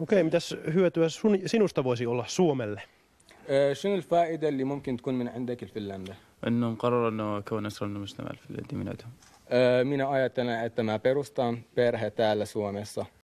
Okei, mitäs hyötyä sun, sinusta voisi olla Suomelle? شنو الفائدة اللي ممكن تكون من عندك لفنلندا؟ انهم قرروا انه المجتمع Minä ajattelen, että mä perustan perhe täällä Suomessa.